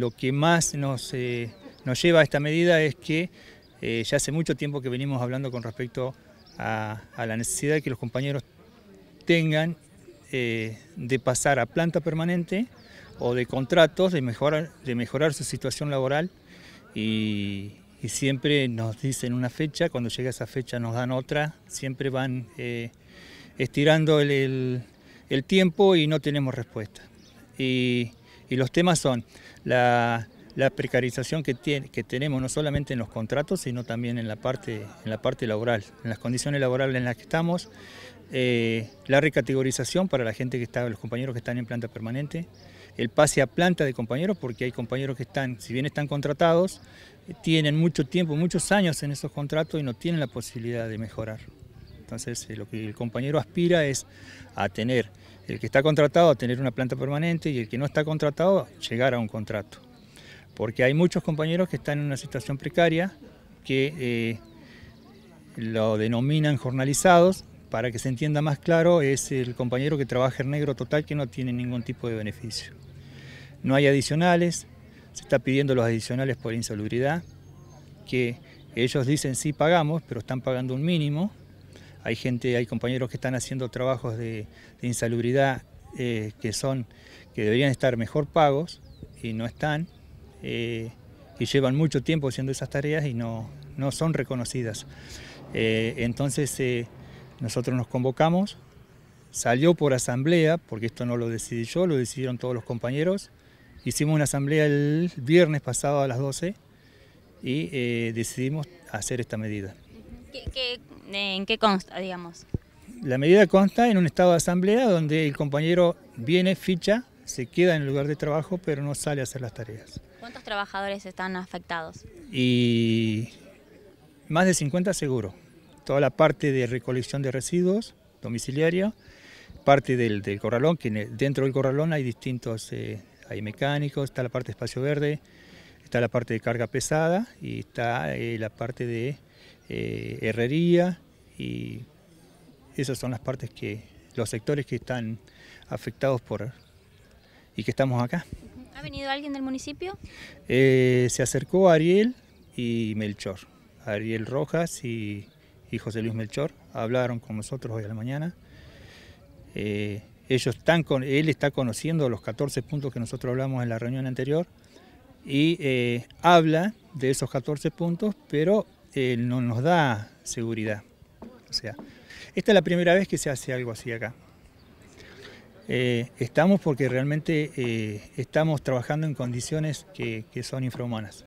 Lo que más nos, eh, nos lleva a esta medida es que eh, ya hace mucho tiempo que venimos hablando con respecto a, la necesidad que los compañeros tengan eh, de pasar a planta permanente o de contratos, de mejorar, de mejorar su situación laboral y, siempre nos dicen una fecha, cuando llega esa fecha nos dan otra, siempre van estirando el, el tiempo y no tenemos respuesta. Y, y los temas son la, precarización que, que tenemos no solamente en los contratos, sino también en la parte, en la parte laboral, en las condiciones laborales en las que estamos, eh, la recategorización para la gente que está, los compañeros que están en planta permanente, el pase a planta de compañeros, porque hay compañeros que están, si bien están contratados, tienen mucho tiempo, muchos años en esos contratos y no tienen la posibilidad de mejorar. Entonces, eh, lo que el compañero aspira es a tener, el que está contratado a tener una planta permanente y el que no está contratado llegar a un contrato. Porque hay muchos compañeros que están en una situación precaria que eh, lo denominan jornalizados. Para que se entienda más claro, es el compañero que trabaja en negro total que no tiene ningún tipo de beneficio. No hay adicionales, se está pidiendo los adicionales por insalubridad, que ellos dicen sí pagamos, pero están pagando un mínimo, hay gente, hay compañeros que están haciendo trabajos de, insalubridad eh, que son, que deberían estar mejor pagos y no están, eh, y llevan mucho tiempo haciendo esas tareas y no, son reconocidas. Eh, entonces nosotros nos convocamos, salió por asamblea, porque esto no lo decidí yo, lo decidieron todos los compañeros. Hicimos una asamblea el viernes pasado a las 12 y decidimos hacer esta medida en qué consta, digamos? La medida consta en un estado de asamblea donde el compañero viene, ficha, se queda en el lugar de trabajo, pero no sale a hacer las tareas. ¿Cuántos trabajadores están afectados? Y más de 50 seguro. Toda la parte de recolección de residuos domiciliaria, parte del, corralón, que dentro del corralón hay distintos, eh, hay mecánicos, está la parte de espacio verde, está la parte de carga pesada y está eh, la parte de eh, herrería y esas son las partes que, los sectores que están afectados por y que estamos acá. ¿Ha venido alguien del municipio? Eh, se acercó Ariel y Melchor, Ariel Rojas y, José Luis Melchor, hablaron con nosotros hoy a la mañana. Eh, ellos están con, él está conociendo los 14 puntos que nosotros hablamos en la reunión anterior y habla de esos 14 puntos, pero eh, no nos da seguridad. O sea, esta es la primera vez que se hace algo así acá. Eh, estamos porque realmente eh, estamos trabajando en condiciones que, que son infrahumanas.